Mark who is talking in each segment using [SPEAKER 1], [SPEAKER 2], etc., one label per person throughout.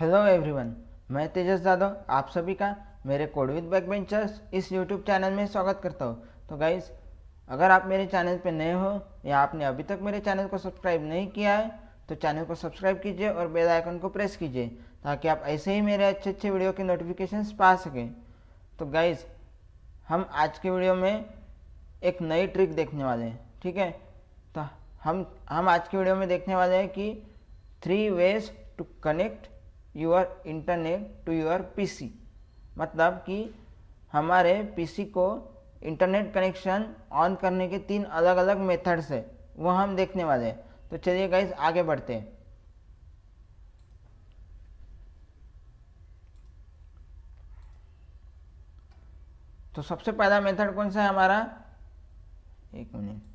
[SPEAKER 1] hello everyone मैं तेजस यादव आप सभी का मेरे कोड विद बैक बेंचर्स इस यूट्यूब चैनल में स्वागत करता हूँ तो गाइज अगर आप मेरे चैनल पर नए हो या आपने अभी तक मेरे चैनल को सब्सक्राइब नहीं किया है तो चैनल को सब्सक्राइब कीजिए और बेल आइकन को प्रेस कीजिए ताकि आप ऐसे ही मेरे अच्छे अच्छे वीडियो के नोटिफिकेशन पा सकें तो गाइज हम आज के वीडियो में एक नई ट्रिक देखने वाले हैं ठीक है तो हम हम आज के वीडियो में देखने वाले हैं कि three ways to connect your internet to your PC मतलब कि हमारे पीसी को इंटरनेट कनेक्शन ऑन करने के तीन अलग अलग मेथड्स है वो हम देखने वाले हैं तो चलिए गाइज आगे बढ़ते हैं तो सबसे पहला मेथड कौन सा है हमारा एक मिनट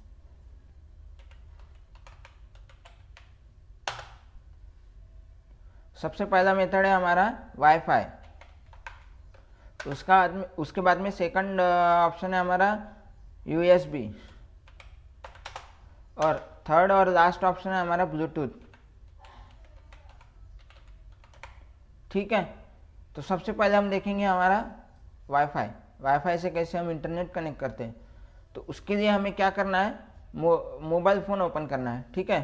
[SPEAKER 1] सबसे पहला मेथड है हमारा वाईफाई तो उसका उसके बाद में सेकंड ऑप्शन uh, है हमारा यूएसबी और थर्ड और लास्ट ऑप्शन है हमारा ब्लूटूथ ठीक है तो सबसे पहले हम देखेंगे हमारा वाईफाई वाईफाई से कैसे हम इंटरनेट कनेक्ट करते हैं तो उसके लिए हमें क्या करना है मोबाइल फ़ोन ओपन करना है ठीक है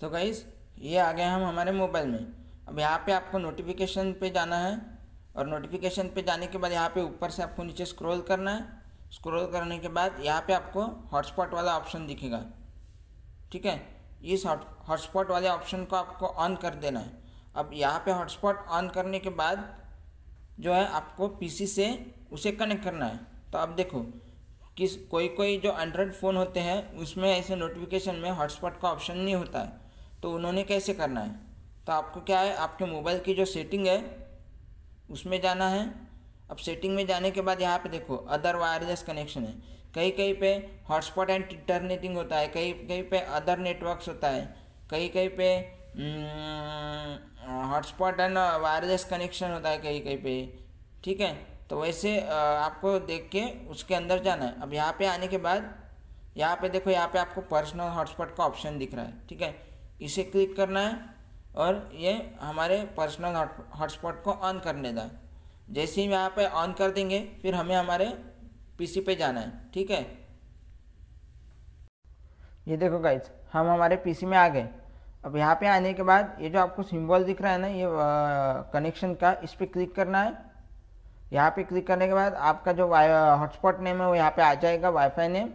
[SPEAKER 1] तो गाइज़ ये आ गए हम हमारे मोबाइल में अब यहाँ पे आपको नोटिफिकेशन पे जाना है और नोटिफिकेशन पे जाने के बाद यहाँ पे ऊपर से आपको नीचे स्क्रॉल करना है स्क्रॉल करने के बाद यहाँ पे आपको हॉटस्पॉट वाला ऑप्शन दिखेगा ठीक है इस हॉटस्पॉट वाले ऑप्शन को आपको ऑन कर देना है अब यहाँ पे हॉटस्पॉट ऑन करने के बाद जो है आपको पी से उसे कनेक्ट करना है तो अब देखो किस कोई कोई जो एंड्रॉयड फ़ोन होते हैं उसमें ऐसे नोटिफिकेशन में हॉटस्पॉट का ऑप्शन नहीं होता है तो उन्होंने कैसे करना है तो आपको क्या है आपके मोबाइल की जो सेटिंग है उसमें जाना है अब सेटिंग में जाने के बाद यहाँ पे देखो अदर वायरलेस कनेक्शन है कहीं कहीं पे हॉटस्पॉट एंड इंटरनेटिंग होता है कहीं कहीं पे अदर नेटवर्क्स होता है कहीं कहीं पे हॉटस्पॉट एंड वायरलेस कनेक्शन होता है कहीं कहीं पे ठीक है तो वैसे आपको देख के उसके अंदर जाना है अब यहाँ पे आने के बाद यहाँ पे देखो यहाँ पे आपको पर्सनल हॉटस्पॉट का ऑप्शन दिख रहा है ठीक है इसे क्लिक करना है और ये हमारे पर्सनल हॉटस्पॉट को ऑन कर लेना है जैसे ही यहाँ पे ऑन कर देंगे फिर हमें हमारे पीसी पे जाना है ठीक है ये देखो गाइज हम हमारे पीसी में आ गए अब यहाँ पे आने के बाद ये जो आपको सिंबल दिख रहा है ना ये कनेक्शन का इस पर क्लिक करना है यहाँ पे क्लिक करने के बाद आपका जो वाई हॉटस्पॉट नेम है वो यहाँ पे आ जाएगा वाईफाई नेम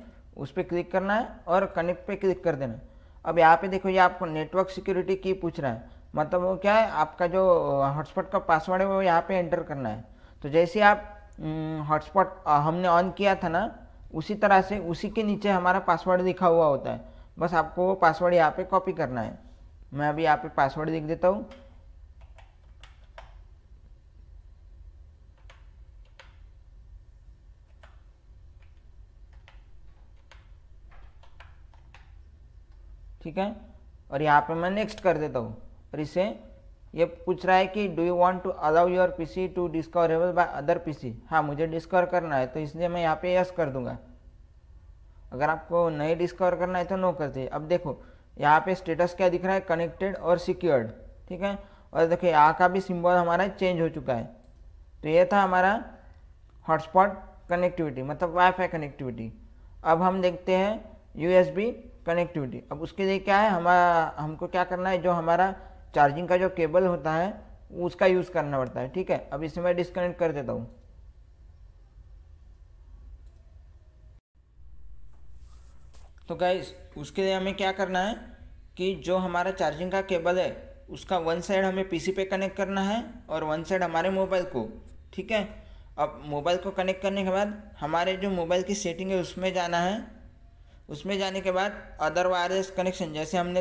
[SPEAKER 1] उस पर क्लिक करना है और कनेक्ट पे क्लिक कर देना है अब यहाँ पे देखो ये आपको नेटवर्क सिक्योरिटी की पूछ रहा है मतलब वो क्या है आपका जो हॉटस्पॉट का पासवर्ड है वो यहाँ पे एंटर करना है तो जैसे आप हॉटस्पॉट हमने ऑन किया था ना उसी तरह से उसी के नीचे हमारा पासवर्ड लिखा हुआ होता है बस आपको वो पासवर्ड यहाँ पे कॉपी करना है मैं अभी यहाँ पे पासवर्ड लिख देता हूँ ठीक है और यहाँ पे मैं नेक्स्ट कर देता हूँ और इसे ये पूछ रहा है कि do you want to allow your C to discoverable by other P C हाँ मुझे डिस्कवर करना है तो इसलिए मैं यहाँ पे यस कर दूंगा अगर आपको नहीं डिस्कवर करना है तो नो करते अब देखो यहाँ पे स्टेटस क्या दिख रहा है कनेक्टेड और सिक्योर्ड ठीक है और देखिए यहाँ का भी सिंबल हमारा चेंज हो चुका है तो ये था हमारा हॉटस्पॉट कनेक्टिविटी मतलब वाईफाई कनेक्टिविटी अब हम देखते हैं यूएसबी कनेक्टिविटी अब उसके लिए क्या है हमारा हमको क्या करना है जो हमारा चार्जिंग का जो केबल होता है उसका यूज़ करना पड़ता है ठीक है अब इसे मैं डिस्कनेक्ट कर देता हूँ तो गाइज उसके लिए हमें क्या करना है कि जो हमारा चार्जिंग का केबल है उसका वन साइड हमें पीसी पे कनेक्ट करना है और वन साइड हमारे मोबाइल को ठीक है अब मोबाइल को कनेक्ट करने के बाद हमारे जो मोबाइल की सेटिंग है उसमें जाना है उसमें जाने के बाद अदर वायरलेस कनेक्शन जैसे हमने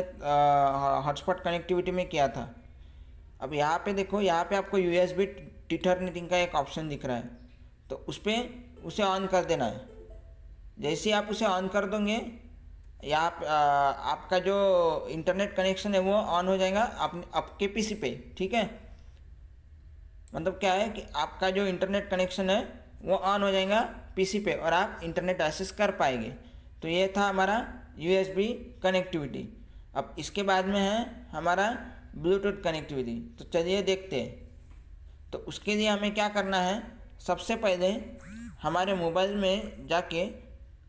[SPEAKER 1] हॉटस्पॉट कनेक्टिविटी में किया था अब यहाँ पे देखो यहाँ पे आपको यू एस बी टिटरनेटिंग का एक ऑप्शन दिख रहा है तो उस पर उसे ऑन कर देना है जैसे आप उसे ऑन कर दोगे या आप, आ, आपका जो इंटरनेट कनेक्शन है वो ऑन हो जाएगा अपने आपके पीसी पे ठीक है मतलब क्या है कि आपका जो इंटरनेट कनेक्शन है वो ऑन हो जाएगा पीसी पे और आप इंटरनेट एक्सेस कर पाएंगे तो ये था हमारा यू कनेक्टिविटी अब इसके बाद में है हमारा ब्लूटूथ कनेक्टिविटी तो चलिए देखते हैं तो उसके लिए हमें क्या करना है सबसे पहले हमारे मोबाइल में जाके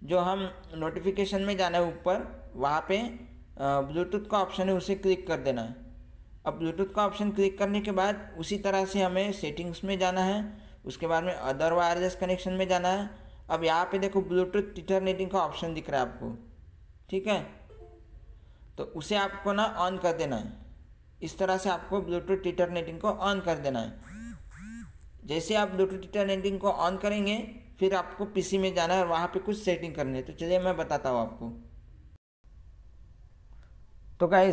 [SPEAKER 1] जो हम नोटिफिकेशन में जाना है ऊपर वहाँ पे ब्लूटूथ का ऑप्शन है उसे क्लिक कर देना है अब ब्लूटूथ का ऑप्शन क्लिक करने के बाद उसी तरह से हमें सेटिंग्स में जाना है उसके बाद में अदर वायरलेस कनेक्शन में जाना है अब यहाँ पे देखो ब्लूटूथ नेटिंग का ऑप्शन दिख रहा है आपको ठीक है तो उसे आपको ना ऑन कर देना है इस तरह से आपको ब्लूटूथ नेटिंग को ऑन कर देना है जैसे आप ब्लूटूथ नेटिंग को ऑन करेंगे फिर आपको पीसी में जाना है और वहाँ पे कुछ सेटिंग करनी है तो चलिए मैं बताता हूँ आपको तो क्या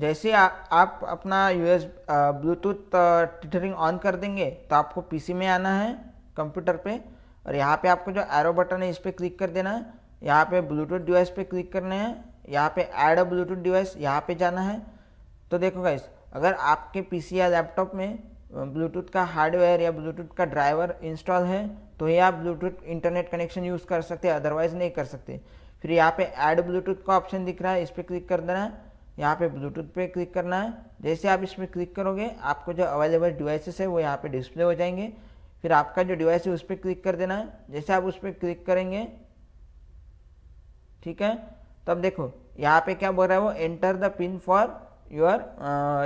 [SPEAKER 1] जैसे आ, आप अपना यूएस ब्लूटूथ टिटरिंग ऑन कर देंगे तो आपको पीसी में आना है कंप्यूटर पर और यहाँ पे आपको जो एरो बटन है इस पर क्लिक कर देना है यहाँ पे ब्लूटूथ डिवाइस पे क्लिक करना है यहाँ पे ऐड अ ब्लूटूथ डिवाइस यहाँ पे जाना है तो देखो गाइस अगर आपके पीसी या लैपटॉप में ब्लूटूथ का हार्डवेयर या ब्लूटूथ का ड्राइवर इंस्टॉल है तो ही आप ब्लूटूथ इंटरनेट कनेक्शन यूज़ कर सकते हैं अदरवाइज़ नहीं कर सकते फिर यहाँ पे ऐड ब्लूटूथ का ऑप्शन दिख रहा है इस पर क्लिक कर देना है यहाँ पे ब्लूटूथ पे क्लिक करना है जैसे आप इसमें क्लिक करोगे आपको जो अवेलेबल डिवाइसेस है वो यहाँ पे डिस्प्ले हो जाएंगे फिर आपका जो डिवाइस है उस पर क्लिक कर देना है जैसे आप उस पर क्लिक करेंगे ठीक है तब देखो यहाँ पे क्या बोल रहा है वो enter the pin for your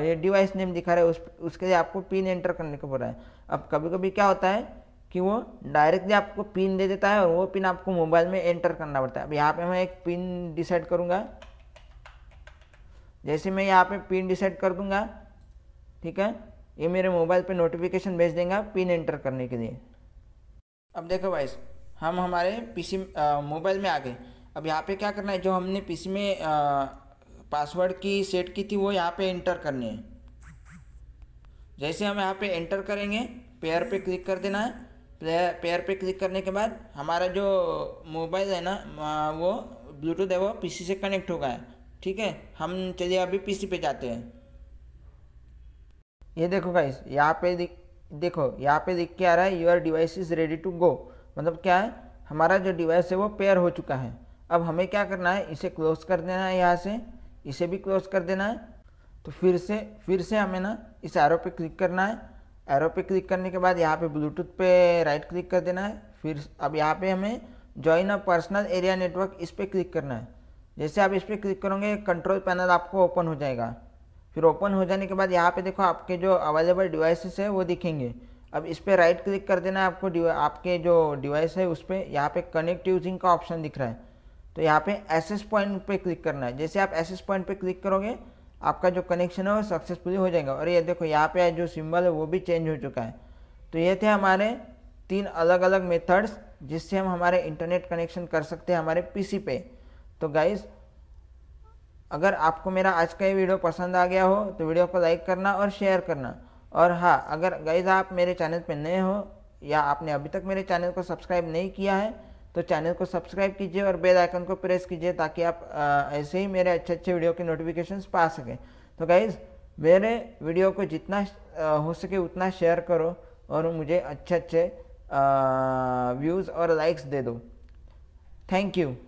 [SPEAKER 1] ये डिवाइस नेम दिखा रहा है उस उसके लिए आपको पिन एंटर करने को बोल रहा है अब कभी कभी क्या होता है कि वो डायरेक्टली आपको पिन दे देता है और वो पिन आपको मोबाइल में एंटर करना पड़ता है अब यहाँ पे मैं एक पिन डिसाइड करूँगा जैसे मैं यहाँ पे पिन डिसाइड कर दूँगा ठीक है ये मेरे मोबाइल पे नोटिफिकेशन भेज देंगे पिन एंटर करने के लिए अब देखो भाई हम हमारे पीसी मोबाइल में आ गए अब यहाँ पे क्या करना है जो हमने पीसी में पासवर्ड की सेट की थी वो यहाँ पे एंटर करनी है जैसे हम यहाँ पे एंटर करेंगे पेयर पे क्लिक कर देना है पेयर पे क्लिक करने के बाद हमारा जो मोबाइल है ना वो ब्लूटूथ है वो पीसी से कनेक्ट होगा ठीक है हम चलिए अभी पीसी पे जाते हैं ये देखो गाइस यहाँ पे दिख देखो यहाँ पे दिख के आ रहा है your device is ready to go मतलब क्या है हमारा जो डिवाइस है वो पेयर हो चुका है अब हमें क्या करना है इसे क्लोज कर देना है यहाँ से इसे भी क्लोज कर देना है तो फिर से फिर से हमें ना इस एरो पे क्लिक करना है एरो पे क्लिक करने के बाद यहाँ पे ब्लूटूथ पे राइट क्लिक कर देना है फिर अब यहाँ पे हमें join a personal area network इस पर क्लिक करना है जैसे आप इस पर क्लिक करोगे कंट्रोल पैनल आपको ओपन हो जाएगा फिर ओपन हो जाने के बाद यहाँ पे देखो आपके जो अवेलेबल डिवाइसेस है वो दिखेंगे अब इस पर राइट क्लिक कर देना आपको आपके जो डिवाइस है उस पर यहाँ पे कनेक्ट यूजिंग का ऑप्शन दिख रहा है तो यहाँ पे एसेस पॉइंट पे क्लिक करना है जैसे आप एसेस पॉइंट पे क्लिक करोगे आपका जो कनेक्शन है वो सक्सेसफुली हो जाएगा और ये देखो यहाँ पे जो सिंबल है वो भी चेंज हो चुका है तो ये थे हमारे तीन अलग अलग मेथड्स जिससे हम हमारे इंटरनेट कनेक्शन कर सकते हैं हमारे पीसी पे तो गाइज़ अगर आपको मेरा आज का ये वीडियो पसंद आ गया हो तो वीडियो को लाइक करना और शेयर करना और हाँ अगर गाइज आप मेरे चैनल पर नए हो या आपने अभी तक मेरे चैनल को सब्सक्राइब नहीं किया है तो चैनल को सब्सक्राइब कीजिए और बेल आइकन को प्रेस कीजिए ताकि आप आ, ऐसे ही मेरे अच्छे अच्छे वीडियो के नोटिफिकेशंस पा सकें तो गाइज़ मेरे वीडियो को जितना हो सके उतना शेयर करो और मुझे अच्छे अच्छे व्यूज़ और लाइक्स दे दो थैंक यू